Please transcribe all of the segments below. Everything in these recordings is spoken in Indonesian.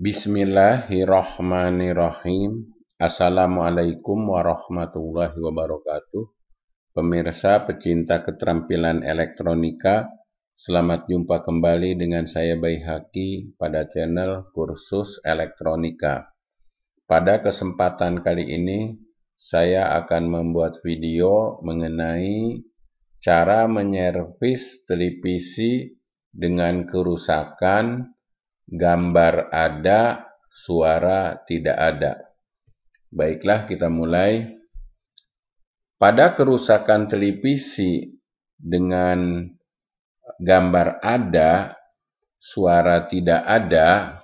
Bismillahirrahmanirrahim. Assalamualaikum warahmatullahi wabarakatuh. Pemirsa pecinta keterampilan elektronika, selamat jumpa kembali dengan saya Haki pada channel Kursus Elektronika. Pada kesempatan kali ini, saya akan membuat video mengenai cara menyervis televisi dengan kerusakan gambar ada, suara tidak ada. Baiklah, kita mulai. Pada kerusakan televisi dengan gambar ada, suara tidak ada,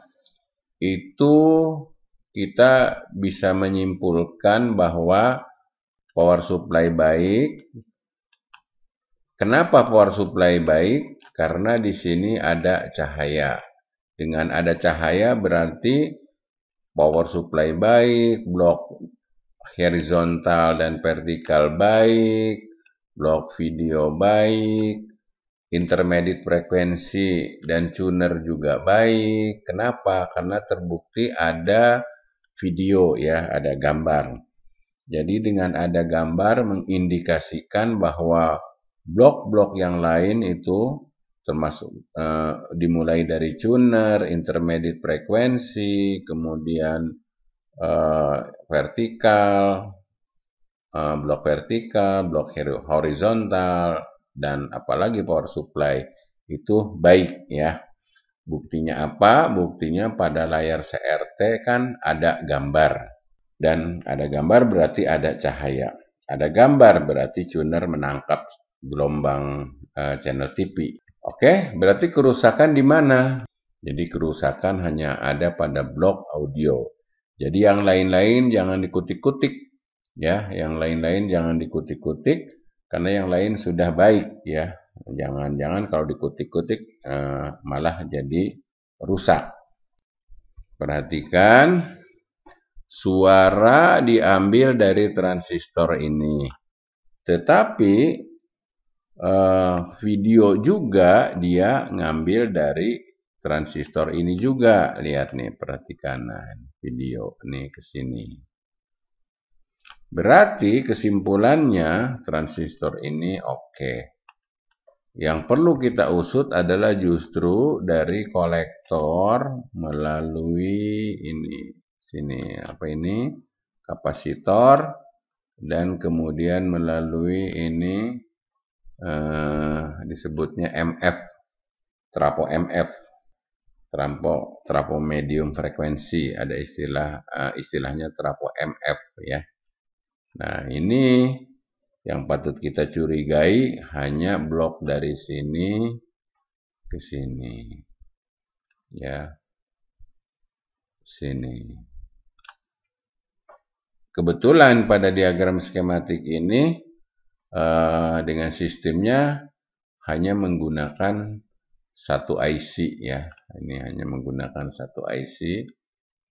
itu kita bisa menyimpulkan bahwa power supply baik. Kenapa power supply baik? Karena di sini ada cahaya. Dengan ada cahaya berarti power supply baik, blok horizontal dan vertikal baik, blok video baik, intermediate frekuensi dan tuner juga baik. Kenapa? Karena terbukti ada video ya, ada gambar. Jadi dengan ada gambar mengindikasikan bahwa blok-blok yang lain itu termasuk uh, dimulai dari tuner, intermediate frekuensi, kemudian uh, vertikal, uh, blok vertikal, blok horizontal, dan apalagi power supply itu baik ya. Buktinya apa? Buktinya pada layar CRT kan ada gambar. Dan ada gambar berarti ada cahaya. Ada gambar berarti tuner menangkap gelombang uh, channel TV. Oke, berarti kerusakan di mana? Jadi kerusakan hanya ada pada blok audio. Jadi yang lain-lain jangan dikutik-kutik ya, yang lain-lain jangan dikutik-kutik karena yang lain sudah baik ya. Jangan-jangan kalau dikutik-kutik eh, malah jadi rusak. Perhatikan suara diambil dari transistor ini. Tetapi uh, video juga dia ngambil dari transistor ini juga. Lihat nih, perhatikan nah, video nih ke sini. Berarti kesimpulannya transistor ini oke. Okay. Yang perlu kita usut adalah justru dari kolektor melalui ini sini apa ini kapasitor dan kemudian melalui ini eh, disebutnya MF, trapo MF, trapo trapo medium frekuensi, ada istilah eh, istilahnya trapo MF ya. Nah, ini yang patut kita curigai hanya blok dari sini ke sini. Ya. Sini. Kebetulan pada diagram skematik ini Eh, dengan sistemnya hanya menggunakan satu IC ya. Ini hanya menggunakan satu IC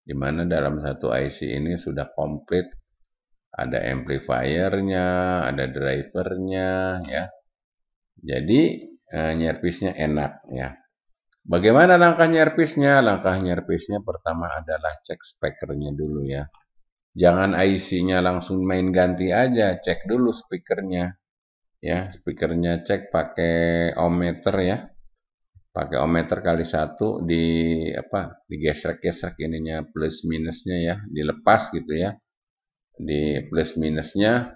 di mana dalam satu IC ini sudah komplit ada amplifiernya, ada drivernya ya. Jadi uh, eh, nyerpisnya enak ya. Bagaimana langkah nyerpisnya? Langkah nyerpisnya pertama adalah cek spekernya dulu ya. Jangan IC-nya langsung main ganti aja, cek dulu speakernya. Ya, speakernya cek pakai ohmmeter ya. Pakai ohmmeter kali satu di apa? Digesrek-gesrek ininya plus minusnya ya, dilepas gitu ya. Di plus minusnya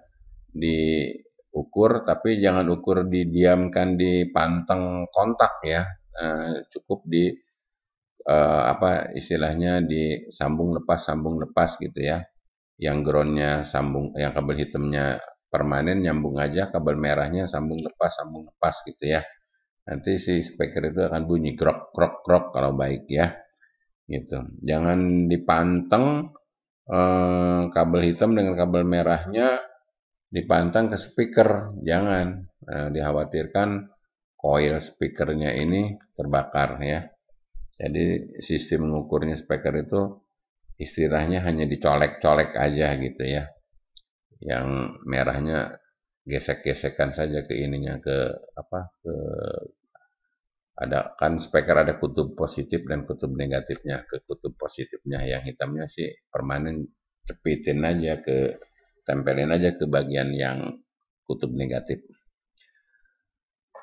diukur, tapi jangan ukur didiamkan di panteng kontak ya. Nah, cukup di eh, apa istilahnya disambung lepas sambung lepas gitu ya yang groundnya sambung yang kabel hitamnya permanen nyambung aja kabel merahnya sambung lepas sambung lepas gitu ya nanti si speaker itu akan bunyi krok krok krok kalau baik ya gitu jangan dipanteng eh, kabel hitam dengan kabel merahnya dipantang ke speaker jangan eh, dikhawatirkan coil speakernya ini terbakar ya jadi sistem mengukurnya speaker itu istilahnya hanya dicolek-colek aja gitu ya. Yang merahnya gesek-gesekan saja ke ininya ke apa ke ada kan speaker ada kutub positif dan kutub negatifnya ke kutub positifnya yang hitamnya sih permanen cepitin aja ke tempelin aja ke bagian yang kutub negatif.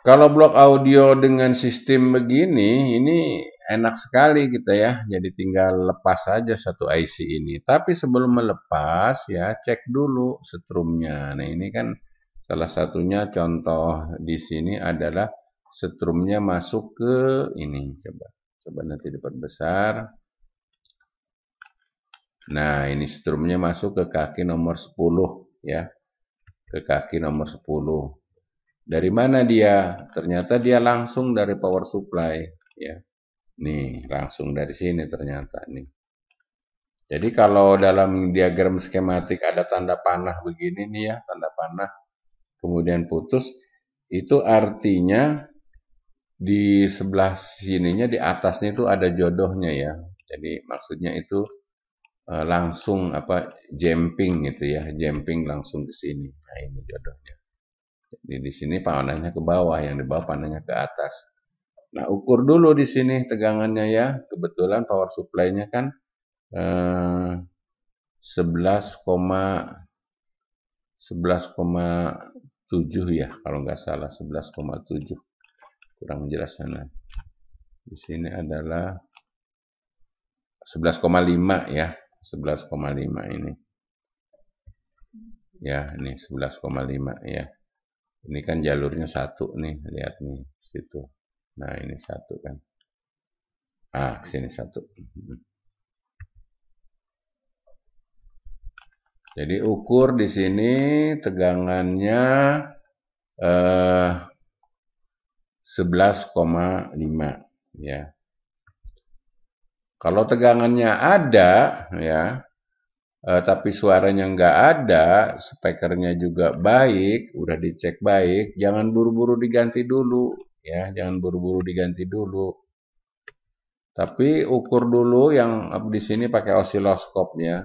Kalau blok audio dengan sistem begini, ini enak sekali kita ya. Jadi tinggal lepas saja satu IC ini. Tapi sebelum melepas ya cek dulu setrumnya. Nah ini kan salah satunya contoh di sini adalah setrumnya masuk ke ini. Coba coba nanti besar. Nah ini setrumnya masuk ke kaki nomor 10 ya. Ke kaki nomor 10. Dari mana dia? Ternyata dia langsung dari power supply, ya. Nih, langsung dari sini ternyata nih. Jadi kalau dalam diagram skematik ada tanda panah begini nih ya, tanda panah kemudian putus, itu artinya di sebelah sininya di atasnya itu ada jodohnya ya. Jadi maksudnya itu eh, langsung apa jumping gitu ya, jumping langsung ke sini. Nah, ini jodohnya. Jadi di sini panahnya ke bawah, yang di bawah panahnya ke atas. Nah, ukur dulu di sini tegangannya ya. Kebetulan power supply-nya kan eh, 11,7 ya kalau nggak salah 11,7 kurang jelas sana. di sini adalah 11,5 ya 11,5 ini ya ini 11,5 ya ini kan jalurnya satu nih lihat nih situ nah ini satu kan ah sini satu hmm. jadi ukur di sini tegangannya eh, 11,5 ya kalau tegangannya ada ya uh, tapi suaranya nggak ada, spekernya juga baik, udah dicek baik, jangan buru-buru diganti dulu, ya, jangan buru-buru diganti dulu. Tapi ukur dulu yang di sini pakai osiloskopnya.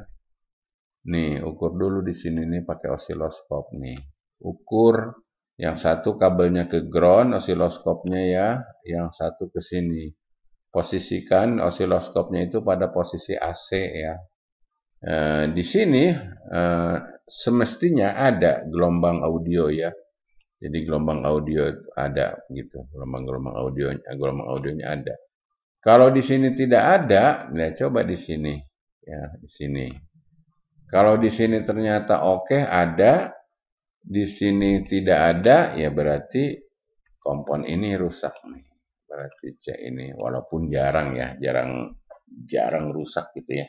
Nih, ukur dulu di sini nih pakai osiloskop nih. Ukur yang satu kabelnya ke ground osiloskopnya ya, yang satu ke sini. Posisikan osiloskopnya itu pada posisi AC ya, Eh, di sini uh, semestinya ada gelombang audio ya. Jadi gelombang audio ada gitu, gelombang-gelombang audionya, gelombang audionya ada. Kalau di sini tidak ada, ya coba di sini, ya di sini. Kalau di sini ternyata oke okay, ada, di sini tidak ada, ya berarti kompon ini rusak nih. Berarti C ini, walaupun jarang ya, jarang jarang rusak gitu ya.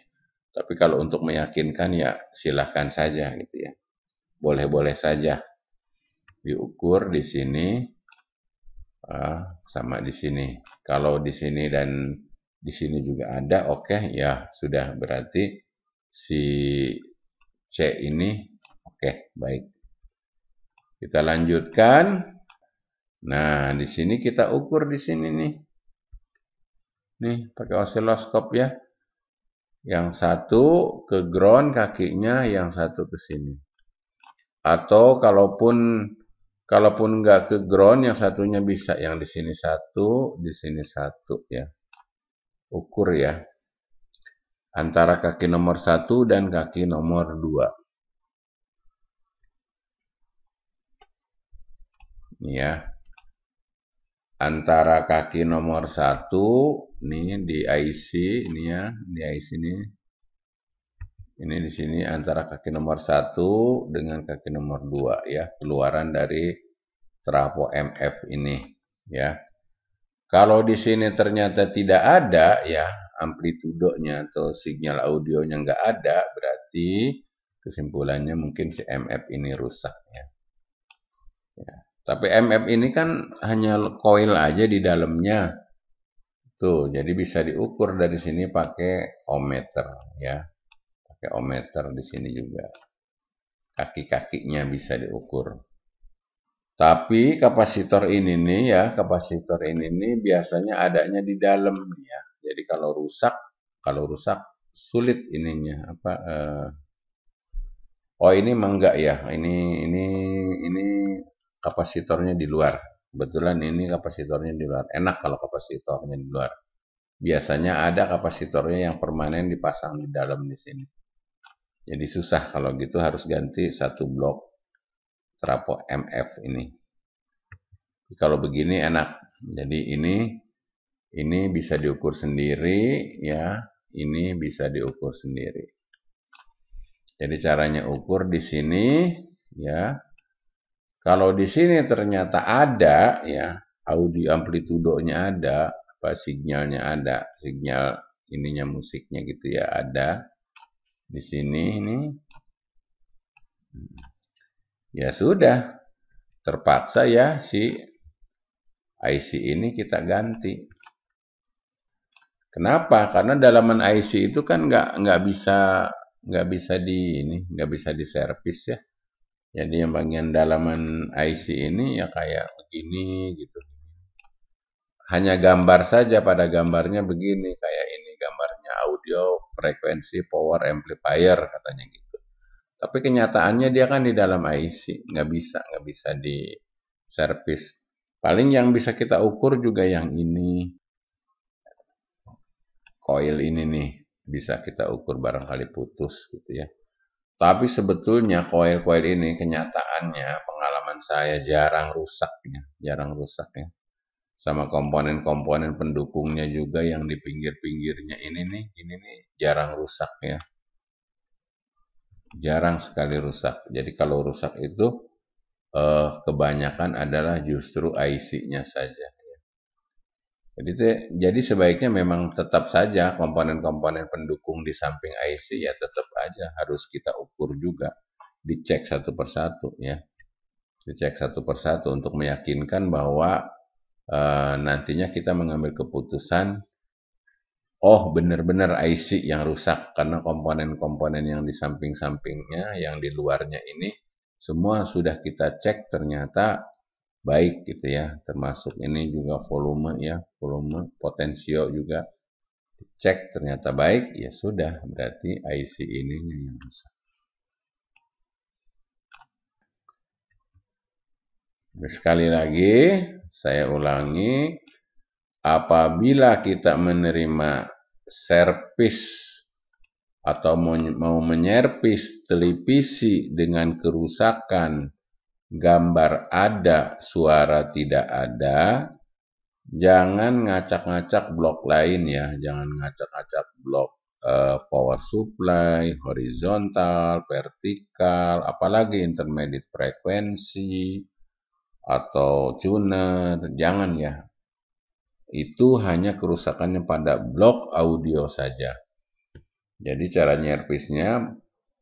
Tapi kalau untuk meyakinkan ya silahkan saja gitu ya. Boleh-boleh saja diukur di sini uh, sama di sini. Kalau di sini dan di sini juga ada, oke okay, ya sudah berarti si C ini oke okay, baik. Kita lanjutkan. Nah di sini kita ukur di sini nih. Nih pakai osiloskop ya. Yang satu ke ground kakinya, yang satu ke sini. Atau kalaupun kalaupun nggak ke ground, yang satunya bisa. Yang di sini satu, di sini satu ya. Ukur ya. Antara kaki nomor satu dan kaki nomor dua. Ini ya antara kaki nomor satu ini di IC ini ya di IC ini ini di sini antara kaki nomor satu dengan kaki nomor dua ya keluaran dari trafo MF ini ya kalau di sini ternyata tidak ada ya amplitudonya atau sinyal audionya nggak ada berarti kesimpulannya mungkin si MF ini rusak ya tapi MF ini kan hanya koil aja di dalamnya. Tuh, jadi bisa diukur dari sini pakai ohmmeter ya. Pakai ohmmeter di sini juga. Kaki-kakinya bisa diukur. Tapi kapasitor ini nih ya, kapasitor ini nih biasanya adanya di dalam ya. Jadi kalau rusak, kalau rusak sulit ininya apa eh, Oh ini mangga ya. Ini ini ini kapasitornya di luar. Kebetulan ini kapasitornya di luar. Enak kalau kapasitornya di luar. Biasanya ada kapasitornya yang permanen dipasang di dalam di sini. Jadi susah kalau gitu harus ganti satu blok trapo MF ini. Kalau begini enak. Jadi ini ini bisa diukur sendiri ya, ini bisa diukur sendiri. Jadi caranya ukur di sini ya, kalau di sini ternyata ada ya audio amplitudonya ada, apa sinyalnya ada, sinyal ininya musiknya gitu ya ada di sini ini. Hmm. Ya sudah, terpaksa ya si IC ini kita ganti. Kenapa? Karena dalaman IC itu kan nggak nggak bisa nggak bisa di ini nggak bisa diservis ya jadi yang bagian dalaman IC ini ya kayak begini gitu. Hanya gambar saja pada gambarnya begini kayak ini gambarnya audio frekuensi power amplifier katanya gitu. Tapi kenyataannya dia kan di dalam IC nggak bisa nggak bisa di service. Paling yang bisa kita ukur juga yang ini coil ini nih bisa kita ukur barangkali putus gitu ya. Tapi sebetulnya koil-koil ini kenyataannya pengalaman saya jarang rusaknya, jarang rusaknya. Sama komponen-komponen pendukungnya juga yang di pinggir-pinggirnya ini nih, ini nih jarang rusak ya. Jarang sekali rusak. Jadi kalau rusak itu eh, kebanyakan adalah justru IC-nya saja. Jadi jadi sebaiknya memang tetap saja komponen-komponen pendukung di samping IC ya tetap aja harus kita ukur juga, dicek satu persatu ya, dicek satu persatu untuk meyakinkan bahwa e, nantinya kita mengambil keputusan, oh benar-benar IC yang rusak karena komponen-komponen yang di samping-sampingnya, yang di luarnya ini semua sudah kita cek ternyata baik gitu ya termasuk ini juga volume ya volume potensio juga cek ternyata baik ya sudah berarti IC ini yang rusak sekali lagi saya ulangi apabila kita menerima servis atau mau, mau menyervis televisi dengan kerusakan gambar ada, suara tidak ada, jangan ngacak-ngacak blok lain ya, jangan ngacak-ngacak blok uh, power supply, horizontal, vertikal, apalagi intermediate frekuensi atau tuner, jangan ya. Itu hanya kerusakannya pada blok audio saja. Jadi cara nyervisnya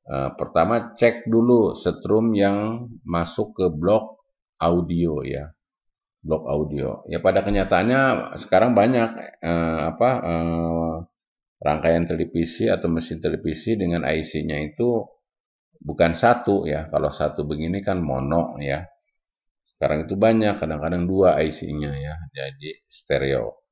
Eh, pertama cek dulu setrum yang masuk ke blok audio ya blok audio ya pada kenyataannya sekarang banyak eh, apa eh, rangkaian televisi atau mesin televisi dengan IC-nya itu bukan satu ya kalau satu begini kan mono ya sekarang itu banyak kadang-kadang dua IC-nya ya jadi stereo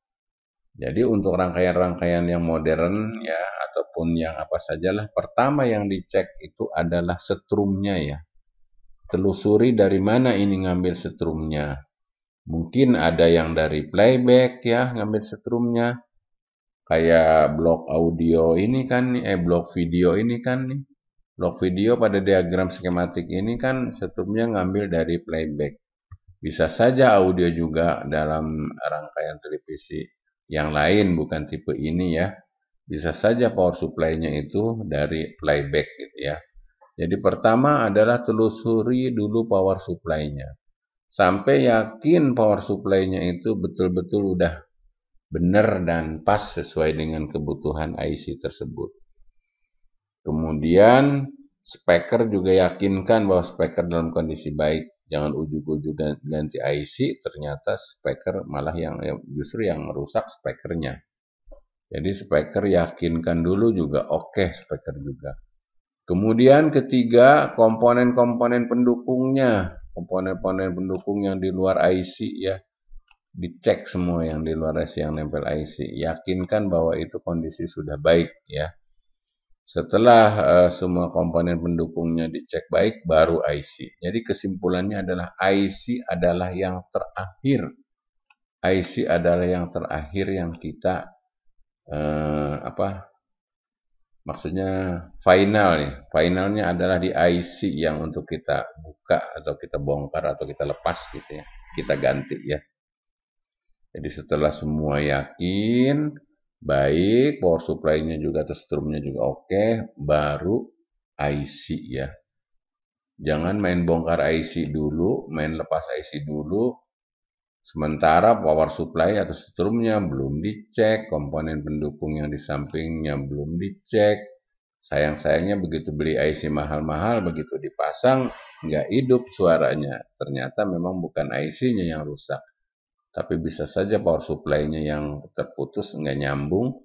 jadi untuk rangkaian-rangkaian yang modern ya ataupun yang apa sajalah pertama yang dicek itu adalah setrumnya ya. Telusuri dari mana ini ngambil setrumnya. Mungkin ada yang dari playback ya ngambil setrumnya. Kayak blok audio ini kan nih, eh blok video ini kan nih. Blok video pada diagram skematik ini kan setrumnya ngambil dari playback. Bisa saja audio juga dalam rangkaian televisi yang lain bukan tipe ini ya. Bisa saja power supply-nya itu dari playback gitu ya. Jadi pertama adalah telusuri dulu power supply-nya. Sampai yakin power supply-nya itu betul-betul udah benar dan pas sesuai dengan kebutuhan IC tersebut. Kemudian speaker juga yakinkan bahwa speaker dalam kondisi baik jangan ujuk-ujuk ganti IC ternyata speaker malah yang ya, justru yang merusak speakernya jadi speaker yakinkan dulu juga oke okay, speaker juga kemudian ketiga komponen-komponen pendukungnya komponen-komponen pendukung yang di luar IC ya dicek semua yang di luar IC yang nempel IC yakinkan bahwa itu kondisi sudah baik ya setelah uh, semua komponen pendukungnya dicek baik, baru IC. Jadi kesimpulannya adalah IC adalah yang terakhir. IC adalah yang terakhir yang kita uh, apa? Maksudnya final nih ya. Finalnya adalah di IC yang untuk kita buka atau kita bongkar atau kita lepas gitu ya. Kita ganti ya. Jadi setelah semua yakin, baik, power supply-nya juga atau nya juga oke, baru IC ya. Jangan main bongkar IC dulu, main lepas IC dulu. Sementara power supply atau strumnya belum dicek, komponen pendukung yang di sampingnya belum dicek. Sayang-sayangnya begitu beli IC mahal-mahal, begitu dipasang, nggak hidup suaranya. Ternyata memang bukan IC-nya yang rusak tapi bisa saja power supply-nya yang terputus, nggak nyambung,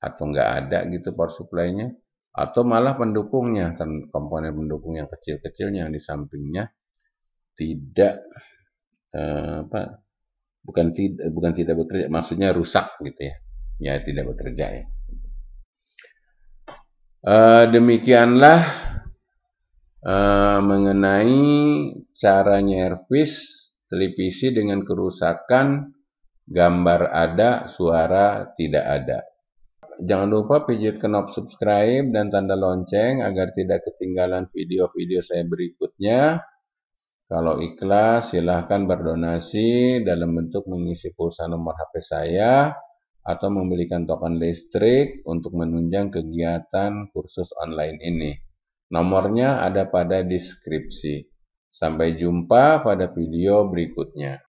atau nggak ada gitu power supply-nya. Atau malah pendukungnya, komponen pendukung yang kecil-kecilnya di sampingnya tidak eh, apa bukan tidak bukan tidak bekerja maksudnya rusak gitu ya ya tidak bekerja ya Uh, demikianlah uh, mengenai cara nyervis televisi dengan kerusakan gambar ada, suara tidak ada. Jangan lupa pijit knop subscribe dan tanda lonceng agar tidak ketinggalan video-video saya berikutnya. Kalau ikhlas, silahkan berdonasi dalam bentuk mengisi pulsa nomor HP saya atau membelikan token listrik untuk menunjang kegiatan kursus online ini. Nomornya ada pada deskripsi. Sampai jumpa pada video berikutnya.